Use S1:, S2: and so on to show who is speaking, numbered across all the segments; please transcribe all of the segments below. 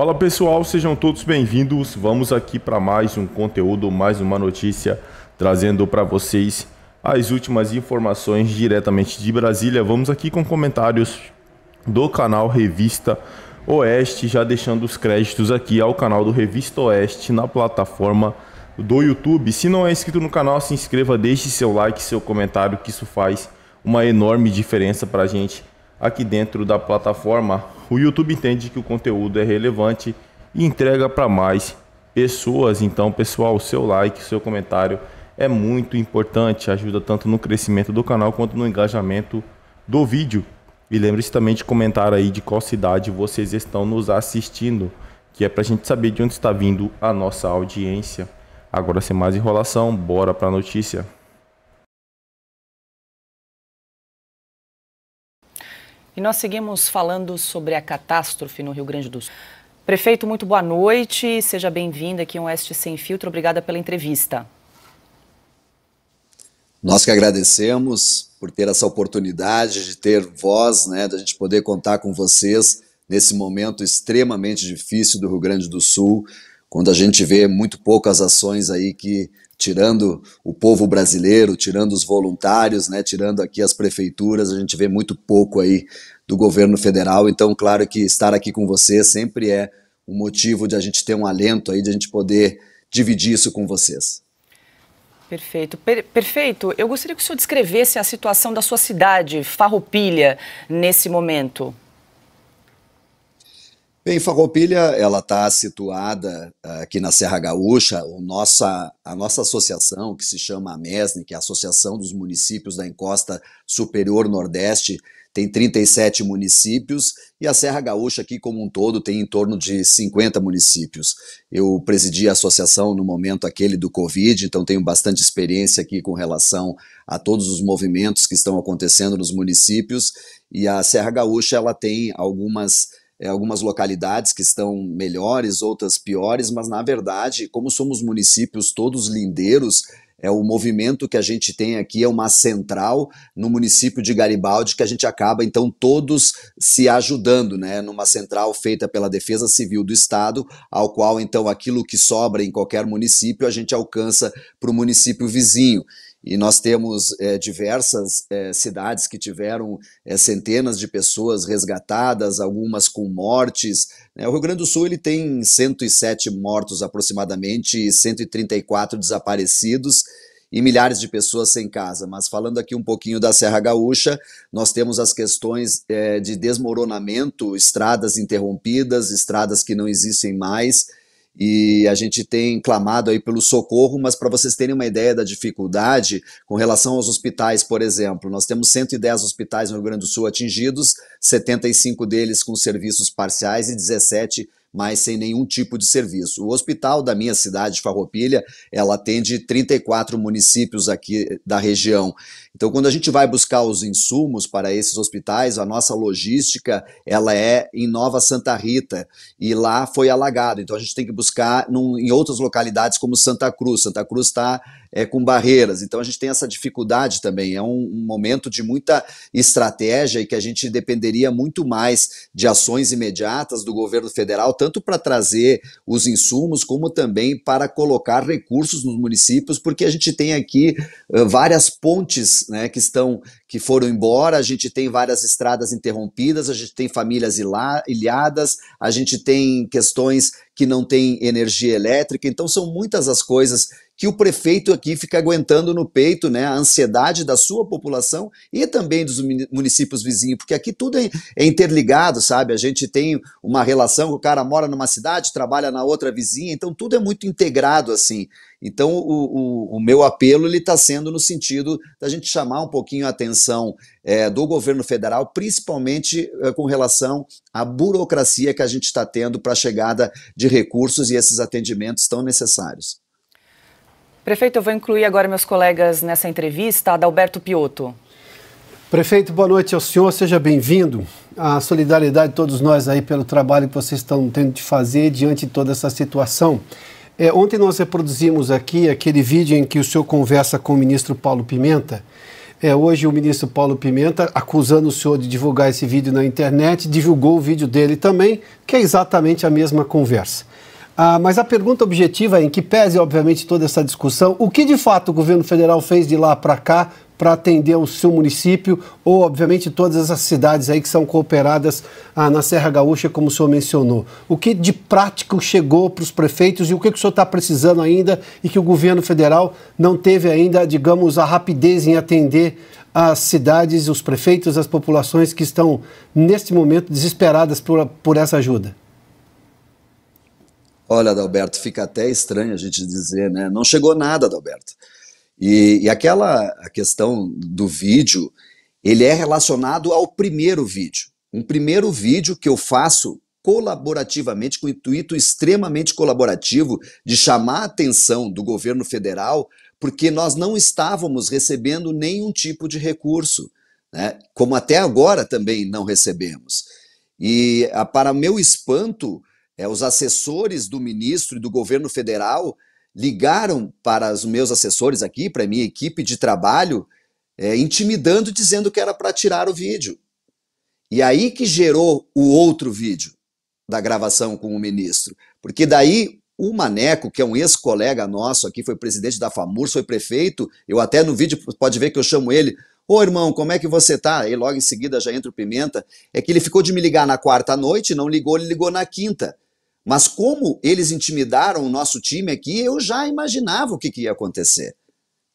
S1: Fala pessoal, sejam todos bem-vindos. Vamos aqui para mais um conteúdo, mais uma notícia, trazendo para vocês as últimas informações diretamente de Brasília. Vamos aqui com comentários do canal Revista Oeste, já deixando os créditos aqui ao canal do Revista Oeste na plataforma do YouTube. Se não é inscrito no canal, se inscreva, deixe seu like, seu comentário, que isso faz uma enorme diferença para a gente aqui dentro da plataforma, o YouTube entende que o conteúdo é relevante e entrega para mais pessoas. Então, pessoal, seu like, seu comentário é muito importante, ajuda tanto no crescimento do canal quanto no engajamento do vídeo. E lembre-se também de comentar aí de qual cidade vocês estão nos assistindo, que é para a gente saber de onde está vindo a nossa audiência. Agora, sem mais enrolação, bora para a notícia.
S2: E nós seguimos falando sobre a catástrofe no Rio Grande do Sul. Prefeito, muito boa noite. Seja bem-vindo aqui ao Oeste Sem Filtro. Obrigada pela entrevista.
S3: Nós que agradecemos por ter essa oportunidade de ter voz, né, da gente poder contar com vocês nesse momento extremamente difícil do Rio Grande do Sul, quando a gente vê muito poucas ações aí que tirando o povo brasileiro, tirando os voluntários, né, tirando aqui as prefeituras, a gente vê muito pouco aí do governo federal. Então, claro que estar aqui com você sempre é um motivo de a gente ter um alento aí, de a gente poder dividir isso com vocês.
S2: Perfeito. Per perfeito. Eu gostaria que o senhor descrevesse a situação da sua cidade, Farroupilha, nesse momento.
S3: Bem, Farroupilha, ela está situada ah, aqui na Serra Gaúcha. O nossa, a nossa associação, que se chama AMESNE, que é a Associação dos Municípios da Encosta Superior Nordeste, tem 37 municípios e a Serra Gaúcha aqui como um todo tem em torno de 50 municípios. Eu presidi a associação no momento aquele do Covid, então tenho bastante experiência aqui com relação a todos os movimentos que estão acontecendo nos municípios e a Serra Gaúcha ela tem algumas é, algumas localidades que estão melhores, outras piores, mas na verdade, como somos municípios todos lindeiros, é o movimento que a gente tem aqui é uma central no município de Garibaldi que a gente acaba então todos se ajudando, né, numa central feita pela Defesa Civil do Estado, ao qual então aquilo que sobra em qualquer município a gente alcança para o município vizinho. E nós temos é, diversas é, cidades que tiveram é, centenas de pessoas resgatadas, algumas com mortes. Né? o Rio Grande do Sul ele tem 107 mortos aproximadamente, 134 desaparecidos e milhares de pessoas sem casa. Mas falando aqui um pouquinho da Serra Gaúcha, nós temos as questões é, de desmoronamento, estradas interrompidas, estradas que não existem mais e a gente tem clamado aí pelo socorro, mas para vocês terem uma ideia da dificuldade, com relação aos hospitais, por exemplo, nós temos 110 hospitais no Rio Grande do Sul atingidos, 75 deles com serviços parciais e 17 mas sem nenhum tipo de serviço. O hospital da minha cidade, Farroupilha, ela atende 34 municípios aqui da região. Então, quando a gente vai buscar os insumos para esses hospitais, a nossa logística ela é em Nova Santa Rita e lá foi alagado. Então, a gente tem que buscar num, em outras localidades como Santa Cruz. Santa Cruz está é, com barreiras. Então, a gente tem essa dificuldade também. É um, um momento de muita estratégia e que a gente dependeria muito mais de ações imediatas do governo federal, tanto para trazer os insumos como também para colocar recursos nos municípios, porque a gente tem aqui uh, várias pontes né, que estão que foram embora, a gente tem várias estradas interrompidas, a gente tem famílias ilhadas, a gente tem questões que não têm energia elétrica, então são muitas as coisas que o prefeito aqui fica aguentando no peito né, a ansiedade da sua população e também dos municípios vizinhos, porque aqui tudo é, é, interligado, sabe? A gente tem uma relação, o cara mora numa cidade, trabalha na outra vizinha, então tudo é muito integrado assim. Então, o, o, o, meu apelo ele está sendo no sentido da gente chamar um pouquinho a atenção é, do governo federal, principalmente é, com relação à burocracia que a gente está tendo para a chegada de recursos e esses atendimentos tão necessários.
S2: Prefeito, eu vou incluir agora meus colegas nessa entrevista, Adalberto Piotto.
S3: Prefeito, boa noite ao senhor, seja bem-vindo. A solidariedade de todos nós aí pelo trabalho que vocês estão tendo de fazer diante de toda essa situação. É, ontem nós reproduzimos aqui aquele vídeo em que o senhor conversa com o ministro Paulo Pimenta. É, hoje o ministro Paulo Pimenta, acusando o senhor de divulgar esse vídeo na internet, divulgou o vídeo dele também, que é exatamente a mesma conversa. Ah, mas a pergunta objetiva é, em que pese, obviamente, toda essa discussão, o que de fato o governo federal fez de lá para cá para atender o seu município ou, obviamente, todas essas cidades aí que são cooperadas ah, na Serra Gaúcha, como o senhor mencionou. O que de prático chegou para os prefeitos e o que, que o senhor está precisando ainda e que o governo federal não teve ainda, digamos, a rapidez em atender as cidades, os prefeitos, as populações que estão, neste momento, desesperadas por, por essa ajuda? Olha, Adalberto, fica até estranho a gente dizer, né? Não chegou nada, Adalberto. E, e aquela a questão do vídeo, ele é relacionado ao primeiro vídeo. Um primeiro vídeo que eu faço colaborativamente, com o intuito extremamente colaborativo de chamar a atenção do governo federal, porque nós não estávamos recebendo nenhum tipo de recurso, né? como até agora também não recebemos. E, a, para meu espanto, é, os assessores do ministro e do governo federal ligaram para os meus assessores aqui, para a minha equipe de trabalho, é, intimidando, dizendo que era para tirar o vídeo. E aí que gerou o outro vídeo da gravação com o ministro. Porque daí o Maneco, que é um ex-colega nosso aqui, foi presidente da FAMUR, foi prefeito, eu até no vídeo pode ver que eu chamo ele, ô irmão, como é que você tá? E logo em seguida já entra o Pimenta. É que ele ficou de me ligar na quarta noite, não ligou, ele ligou na quinta. Mas como eles intimidaram o nosso time aqui, eu já imaginava o que, que ia acontecer.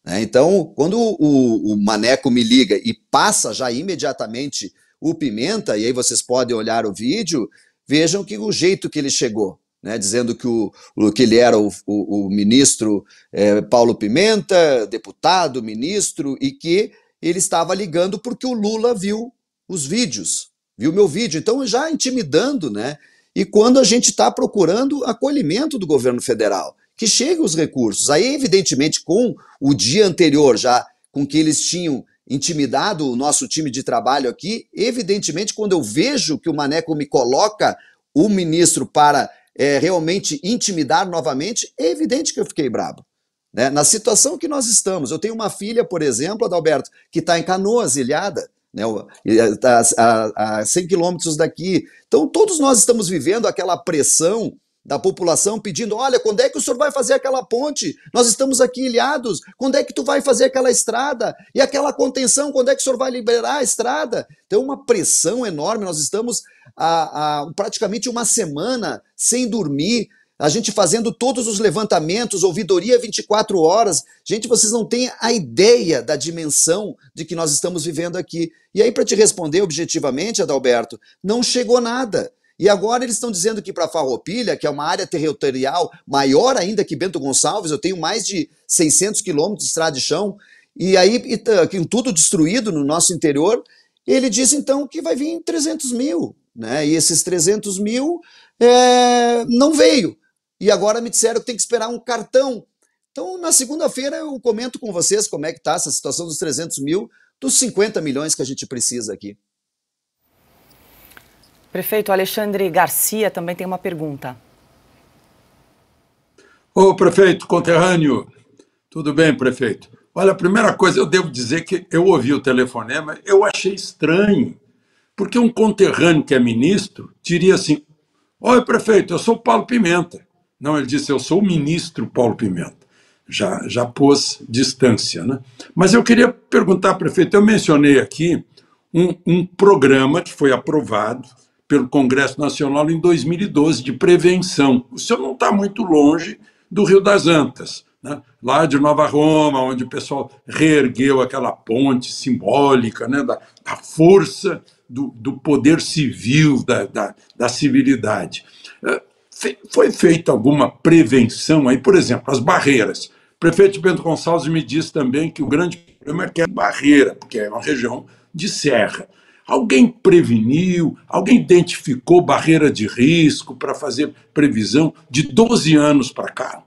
S3: Né? Então, quando o, o Maneco me liga e passa já imediatamente o Pimenta, e aí vocês podem olhar o vídeo, vejam que o jeito que ele chegou. Né, dizendo que, o, que ele era o, o, o ministro é, Paulo Pimenta, deputado, ministro, e que ele estava ligando porque o Lula viu os vídeos, viu meu vídeo. Então, já intimidando, né? e quando a gente está procurando acolhimento do governo federal, que chegue os recursos. Aí, evidentemente, com o dia anterior, já com que eles tinham intimidado o nosso time de trabalho aqui, evidentemente, quando eu vejo que o Maneco me coloca o ministro para é, realmente intimidar novamente, é evidente que eu fiquei bravo. Né? Na situação que nós estamos, eu tenho uma filha, por exemplo, Adalberto, que está em Canoas, ilhada, né, eh, tá, a, a, a 100 quilômetros daqui. Então, todos nós estamos vivendo aquela pressão da população pedindo: olha, quando é que o senhor vai fazer aquela ponte? Nós estamos aqui ilhados. Quando é que tu vai fazer aquela estrada? E aquela contenção, quando é que o senhor vai liberar a estrada? Então, é uma pressão enorme. Nós estamos há, há praticamente uma semana sem dormir, a gente fazendo todos os levantamentos, ouvidoria 24 horas. Gente, vocês não têm a ideia da dimensão de que nós estamos vivendo aqui. E aí, para te responder objetivamente, Adalberto, não chegou nada. E agora eles estão dizendo que para Farroupilha, que é uma área territorial maior ainda que Bento Gonçalves, eu tenho mais de 600 quilômetros de estrada de chão, e aí com tudo destruído no nosso interior, ele diz então que vai vir 300 mil, né? E esses 300 mil é, não veio. E agora me disseram que tem que esperar um cartão. Então, na segunda-feira eu comento com vocês como é que está essa situação dos 300 mil, dos 50 milhões que a gente precisa aqui.
S2: Prefeito Alexandre Garcia também tem uma pergunta.
S4: Ô, prefeito conterrâneo, tudo bem, prefeito? Olha, a primeira coisa, eu devo dizer que eu ouvi o telefonema, eu achei estranho, porque um conterrâneo que é ministro diria assim: Olha, prefeito, eu sou Paulo Pimenta. Não, ele disse: Eu sou o ministro Paulo Pimenta. Já, já pôs distância. Né? Mas eu queria perguntar, prefeito: eu mencionei aqui um, um programa que foi aprovado pelo Congresso Nacional em 2012 de prevenção. O senhor não está muito longe do Rio das Antas, né? lá de Nova Roma, onde o pessoal reergueu aquela ponte simbólica né? da, da força do, do poder civil, da, da, da civilidade. Eh, foi feita alguma prevenção aí, por exemplo, as barreiras. O prefeito Bento Gonçalves me disse também que o grande problema é que é barreira, porque é uma região de serra. Alguém preveniu, alguém identificou barreira de risco para fazer previsão de 12 anos para cá?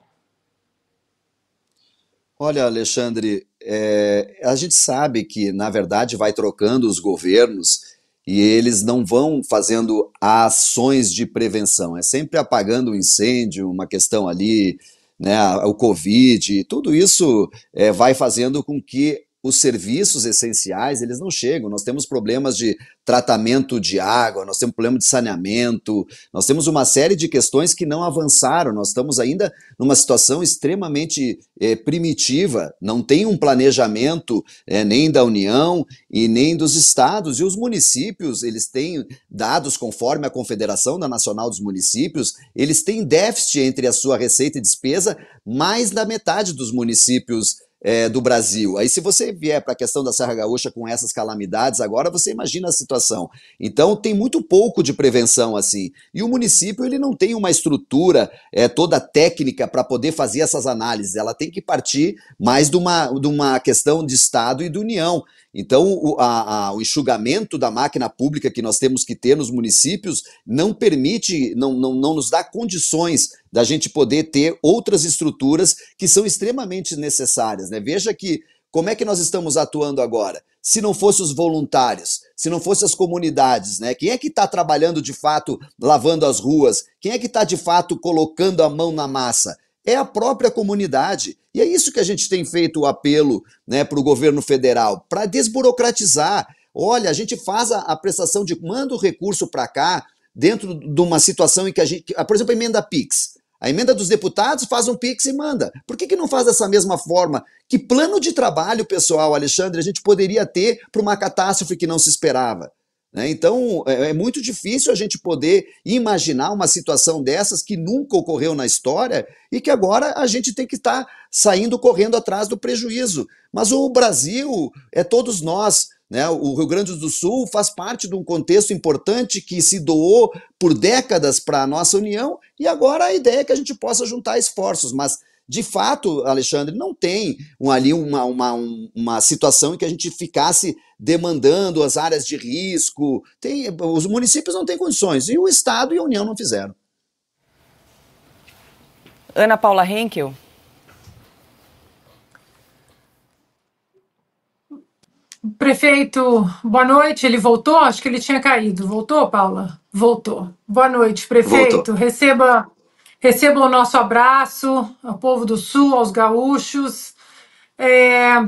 S3: Olha, Alexandre, é, a gente sabe que, na verdade, vai trocando os governos e eles não vão fazendo ações de prevenção, é sempre apagando o um incêndio, uma questão ali, né, o Covid, tudo isso é, vai fazendo com que os serviços essenciais, eles não chegam. Nós temos problemas de tratamento de água, nós temos problema de saneamento, nós temos uma série de questões que não avançaram. Nós estamos ainda numa situação extremamente é, primitiva, não tem um planejamento é, nem da União e nem dos estados. E os municípios, eles têm dados conforme a Confederação da Nacional dos Municípios, eles têm déficit entre a sua receita e despesa, mais da metade dos municípios é, do Brasil. Aí, se você vier para a questão da Serra Gaúcha com essas calamidades agora, você imagina a situação. Então, tem muito pouco de prevenção assim. E o município ele não tem uma estrutura é, toda técnica para poder fazer essas análises. Ela tem que partir mais de uma, de uma questão de Estado e de União. Então, o, a, a, o enxugamento da máquina pública que nós temos que ter nos municípios não permite, não, não, não nos dá condições da gente poder ter outras estruturas que são extremamente necessárias. Né? Veja que como é que nós estamos atuando agora? Se não fossem os voluntários, se não fossem as comunidades, né? Quem é que está trabalhando de fato lavando as ruas? Quem é que está de fato colocando a mão na massa? É a própria comunidade. E é isso que a gente tem feito o apelo né, para o governo federal, para desburocratizar. Olha, a gente faz a, a prestação de. manda o recurso para cá, dentro de uma situação em que a gente. Por exemplo, a emenda PIX. A emenda dos deputados faz um pix e manda. Por que, que não faz dessa mesma forma? Que plano de trabalho, pessoal, Alexandre, a gente poderia ter para uma catástrofe que não se esperava? Né? Então, é, é muito difícil a gente poder imaginar uma situação dessas que nunca ocorreu na história e que agora a gente tem que estar tá saindo correndo atrás do prejuízo. Mas o Brasil é todos nós. Né? O Rio Grande do Sul faz parte de um contexto importante que se doou por décadas para a nossa União, e agora a ideia é que a gente possa juntar esforços, mas de fato, Alexandre, não tem ali uma, uma, uma situação em que a gente ficasse demandando as áreas de risco. Tem, os municípios não têm condições, e o Estado e a União não
S2: fizeram. Ana Paula Henkel. prefeito,
S5: boa noite. Ele voltou? Acho que ele tinha caído. Voltou, Paula? Voltou. Boa noite, prefeito. Receba, receba o nosso abraço ao povo do Sul, aos gaúchos. É,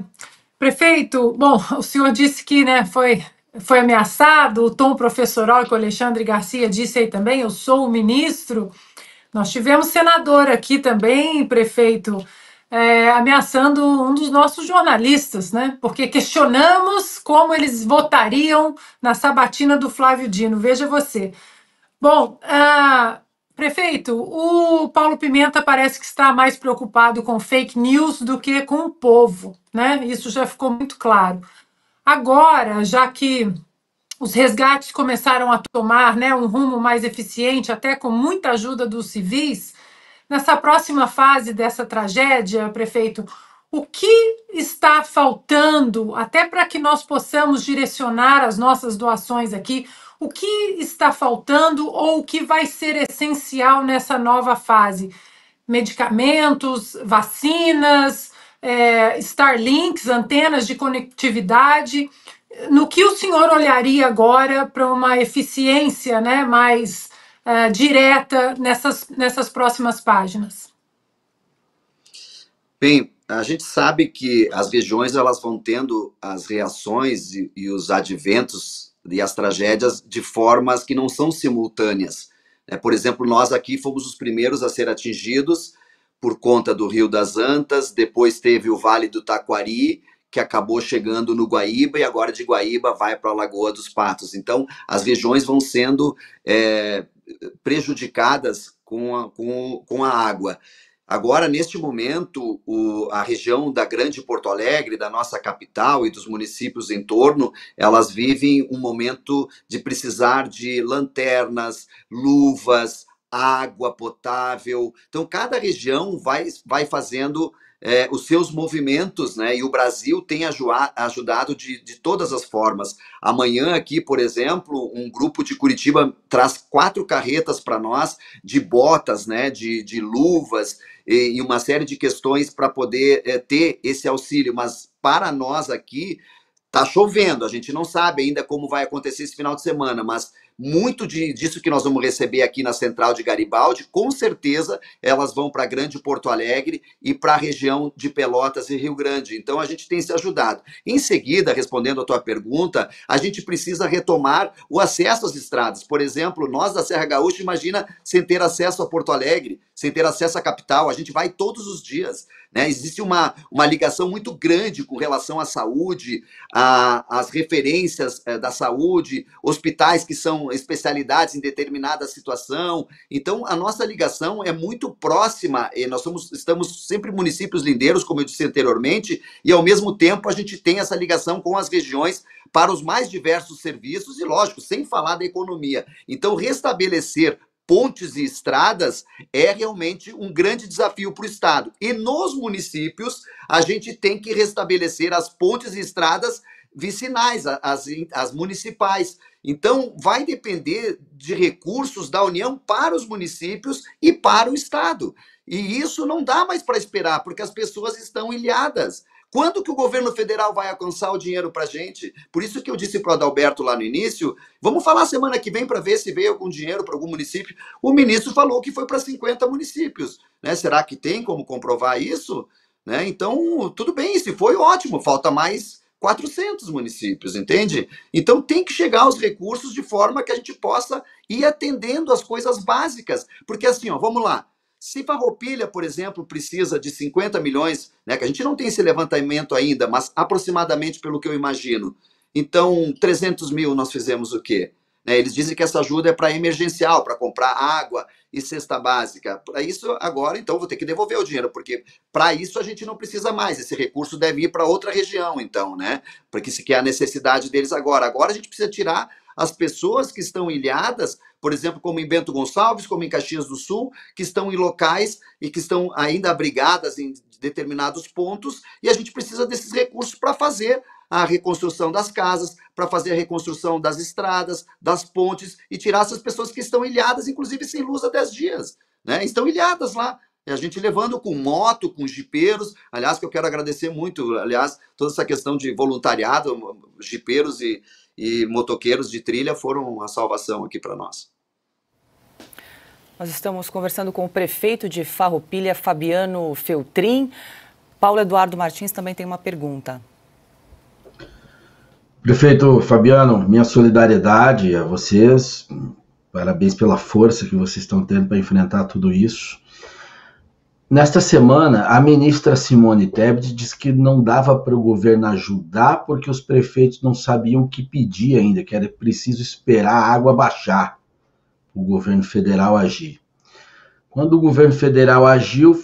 S5: prefeito, bom, o senhor disse que né, foi, foi ameaçado, o tom professoral que o Alexandre Garcia disse aí também, eu sou o ministro. Nós tivemos senador aqui também, prefeito, é, ameaçando um dos nossos jornalistas, né? Porque questionamos como eles votariam na sabatina do Flávio Dino. Veja você. Bom, ah, prefeito, o Paulo Pimenta parece que está mais preocupado com fake news do que com o povo, né? Isso já ficou muito claro. Agora, já que os resgates começaram a tomar né, um rumo mais eficiente, até com muita ajuda dos civis, Nessa próxima fase dessa tragédia, prefeito, o que está faltando, até para que nós possamos direcionar as nossas doações aqui, o que está faltando ou o que vai ser essencial nessa nova fase? Medicamentos, vacinas, é, Starlinks, antenas de conectividade. No que o senhor olharia agora para uma eficiência né, mais uh, direta nessas, nessas próximas páginas?
S3: Bem, a gente sabe que as regiões elas vão tendo as reações e, e os adventos e as tragédias de formas que não são simultâneas. É, por exemplo, nós aqui fomos os primeiros a ser atingidos por conta do Rio das Antas, depois teve o Vale do Taquari, que acabou chegando no Guaíba e agora de Guaíba vai para a Lagoa dos Patos. Então, as regiões vão sendo é, prejudicadas com a, com, com a água. Agora, neste momento, o, a região da Grande Porto Alegre, da nossa capital e dos municípios em torno, elas vivem um momento de precisar de lanternas, luvas, água potável. Então, cada região vai, vai fazendo é, os seus movimentos, né? E o Brasil tem ajudado de, de todas as formas. Amanhã aqui, por exemplo, um grupo de Curitiba traz quatro carretas para nós de botas, né? De, de luvas e, e uma série de questões para poder é, ter esse auxílio. Mas para nós aqui tá chovendo. A gente não sabe ainda como vai acontecer esse final de semana, mas muito de, disso que nós vamos receber aqui na Central de Garibaldi, com certeza elas vão para Grande Porto Alegre e para a região de Pelotas e Rio Grande. Então a gente tem se ajudado. Em seguida, respondendo a tua pergunta, a gente precisa retomar o acesso às estradas. Por exemplo, nós da Serra Gaúcha, imagina sem ter acesso a Porto Alegre, sem ter acesso à capital. A gente vai todos os dias. Né? Existe uma, uma ligação muito grande com relação à saúde, às referências é, da saúde, hospitais que são especialidades em determinada situação. Então, a nossa ligação é muito próxima, nós somos, estamos sempre municípios lindeiros, como eu disse anteriormente, e ao mesmo tempo a gente tem essa ligação com as regiões para os mais diversos serviços e, lógico, sem falar da economia. Então, restabelecer pontes e estradas é realmente um grande desafio para o Estado. E nos municípios, a gente tem que restabelecer as pontes e estradas vicinais, as, as municipais. Então, vai depender de recursos da União para os municípios e para o Estado. E isso não dá mais para esperar, porque as pessoas estão ilhadas. Quando que o governo federal vai alcançar o dinheiro para gente? Por isso que eu disse para o Adalberto lá no início, vamos falar semana que vem para ver se veio algum dinheiro para algum município. O ministro falou que foi para 50 municípios. Né? Será que tem como comprovar isso? Né? Então, tudo bem, se foi, ótimo. Falta mais 400 municípios, entende? Então tem que chegar os recursos de forma que a gente possa ir atendendo as coisas básicas. Porque assim, ó, vamos lá. Se Farroupilha, por exemplo, precisa de 50 milhões, né, que a gente não tem esse levantamento ainda, mas aproximadamente pelo que eu imagino. Então, 300 mil nós fizemos o quê? Né, eles dizem que essa ajuda é para emergencial, para comprar água e cesta básica. Para isso, agora, então, vou ter que devolver o dinheiro, porque para isso a gente não precisa mais. Esse recurso deve ir para outra região, então, né? Porque se quer é a necessidade deles agora. Agora a gente precisa tirar as pessoas que estão ilhadas por exemplo, como em Bento Gonçalves, como em Caxias do Sul, que estão em locais e que estão ainda abrigadas em determinados pontos, e a gente precisa desses recursos para fazer a reconstrução das casas, para fazer a reconstrução das estradas, das pontes e tirar essas pessoas que estão ilhadas, inclusive sem luz há 10 dias. Né? Estão ilhadas lá, a gente levando com moto, com jipeiros. Aliás, que eu quero agradecer muito, aliás, toda essa questão de voluntariado, jipeiros e, e motoqueiros de trilha foram a salvação aqui para nós.
S2: Nós estamos conversando com o prefeito de Farroupilha, Fabiano Feltrin. Paulo Eduardo Martins também tem uma pergunta.
S3: Prefeito Fabiano, minha solidariedade a vocês. Parabéns pela força que vocês estão tendo para enfrentar tudo isso. Nesta semana, a ministra Simone Tebet disse que não dava para o governo ajudar porque os prefeitos não sabiam o que pedir ainda, que era preciso esperar a água baixar o governo federal agir. Quando o governo federal agiu,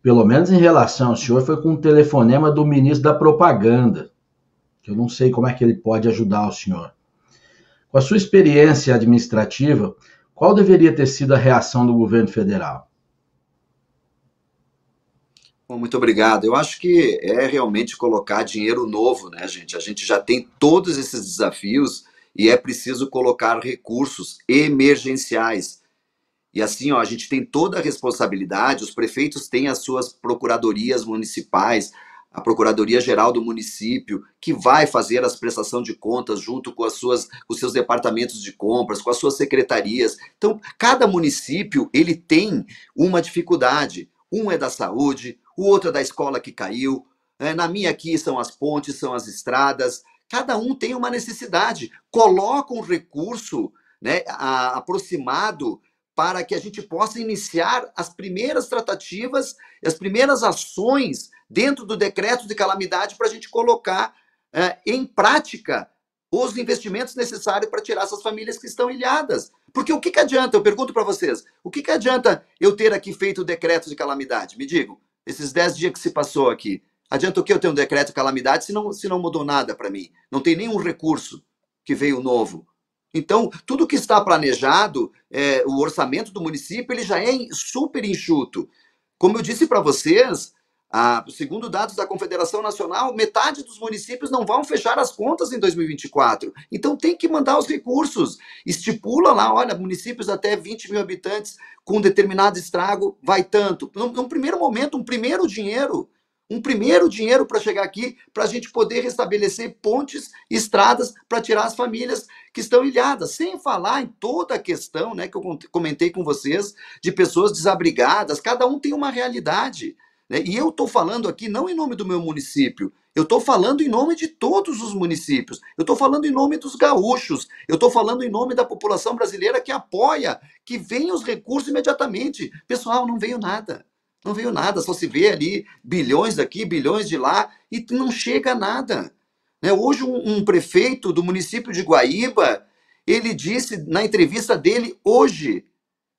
S3: pelo menos em relação ao senhor, foi com um telefonema do ministro da Propaganda. Que eu não sei como é que ele pode ajudar o senhor. Com a sua experiência administrativa, qual deveria ter sido a reação do governo federal? Bom, muito obrigado. Eu acho que é realmente colocar dinheiro novo, né, gente? A gente já tem todos esses desafios e é preciso colocar recursos emergenciais. E assim, ó, a gente tem toda a responsabilidade, os prefeitos têm as suas procuradorias municipais, a Procuradoria Geral do município, que vai fazer as prestação de contas junto com as suas os seus departamentos de compras, com as suas secretarias. Então, cada município ele tem uma dificuldade. Um é da saúde, o outro é da escola que caiu. É, na minha aqui são as pontes, são as estradas, Cada um tem uma necessidade. Coloca um recurso né, a, aproximado para que a gente possa iniciar as primeiras tratativas, as primeiras ações dentro do decreto de calamidade para a gente colocar é, em prática os investimentos necessários para tirar essas famílias que estão ilhadas. Porque o que, que adianta, eu pergunto para vocês, o que, que adianta eu ter aqui feito o decreto de calamidade? Me digam, esses 10 dias que se passou aqui. Adianta o que eu ter um decreto de calamidade se não, se não mudou nada para mim? Não tem nenhum recurso que veio novo. Então, tudo que está planejado, é, o orçamento do município, ele já é super enxuto. Como eu disse para vocês, a, segundo dados da Confederação Nacional, metade dos municípios não vão fechar as contas em 2024. Então, tem que mandar os recursos. Estipula lá, olha, municípios até 20 mil habitantes com determinado estrago, vai tanto. Num, num primeiro momento, um primeiro dinheiro um primeiro dinheiro para chegar aqui, para a gente poder restabelecer pontes, estradas, para tirar as famílias que estão ilhadas. Sem falar em toda a questão né, que eu comentei com vocês, de pessoas desabrigadas, cada um tem uma realidade. Né? E eu estou falando aqui não em nome do meu município, eu estou falando em nome de todos os municípios. Eu estou falando em nome dos gaúchos. Eu estou falando em nome da população brasileira que apoia, que venha os recursos imediatamente. Pessoal, não veio nada. Não veio nada, só se vê ali bilhões daqui, bilhões de lá e não chega nada. Né? Hoje, um, prefeito do município de Guaíba, ele disse na entrevista dele hoje,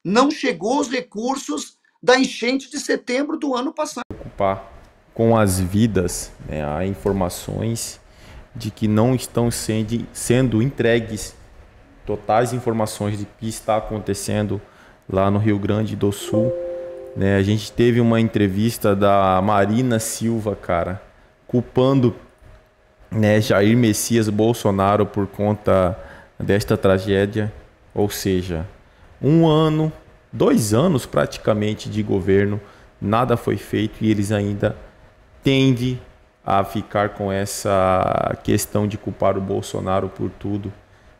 S3: não chegou os recursos da enchente de setembro do ano passado.
S1: Ocupar com as vidas, né? há informações de que não estão sendo, sendo entregues totais informações de que está acontecendo lá no Rio Grande do Sul. Né? A gente teve uma entrevista da Marina Silva, cara, culpando né, Jair Messias Bolsonaro por conta desta tragédia. Ou seja, um ano, dois anos praticamente de governo, nada foi feito e eles ainda tendem a ficar com essa questão de culpar o Bolsonaro por tudo.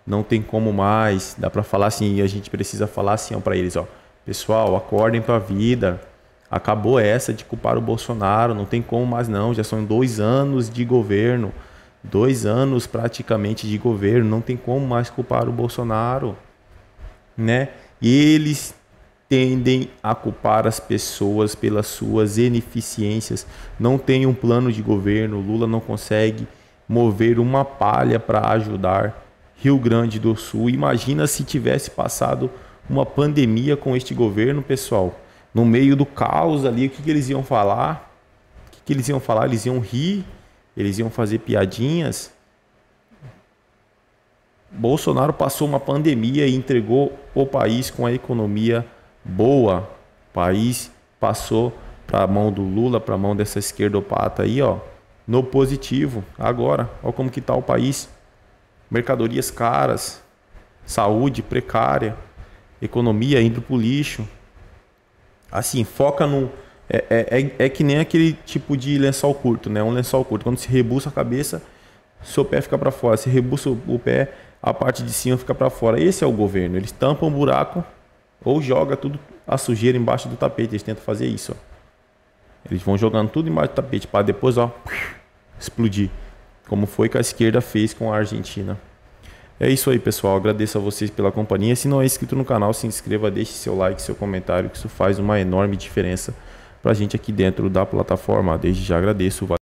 S1: Não tem como mais, dá para falar assim, a gente precisa falar assim para eles, ó. Pessoal, acordem para a vida. Acabou essa de culpar o Bolsonaro, não tem como mais não. Já são dois anos de governo, dois anos praticamente de governo, não tem como mais culpar o Bolsonaro, né? E eles tendem a culpar as pessoas pelas suas ineficiências. Não tem um plano de governo, Lula não consegue mover uma palha para ajudar Rio Grande do Sul. Imagina se tivesse passado uma pandemia com este governo, pessoal. No meio do caos ali, o que, que eles iam falar? O que, que eles iam falar? Eles iam rir? Eles iam fazer piadinhas? Bolsonaro passou uma pandemia e entregou o país com a economia boa. O país passou para a mão do Lula, para a mão dessa esquerdopata aí, ó, no positivo. Agora, olha como que está o país. Mercadorias caras, saúde precária, economia indo pro lixo. Assim, foca no. É, é, é, é, que nem aquele tipo de lençol curto, né? Um lençol curto. Quando se rebuça a cabeça, seu pé fica para fora. Se rebuça o pé, a parte de cima fica para fora. Esse é o governo. Eles tampam o buraco ou joga tudo a sujeira embaixo do tapete. Eles tentam fazer isso. Ó. Eles vão jogando tudo embaixo do tapete para depois, ó, explodir, como foi que a esquerda fez com a Argentina. É isso aí, pessoal. Agradeço a vocês pela companhia. Se não é inscrito no canal, se inscreva, deixe seu like, seu comentário, que isso faz uma enorme diferença para a gente aqui dentro da plataforma. Desde já agradeço.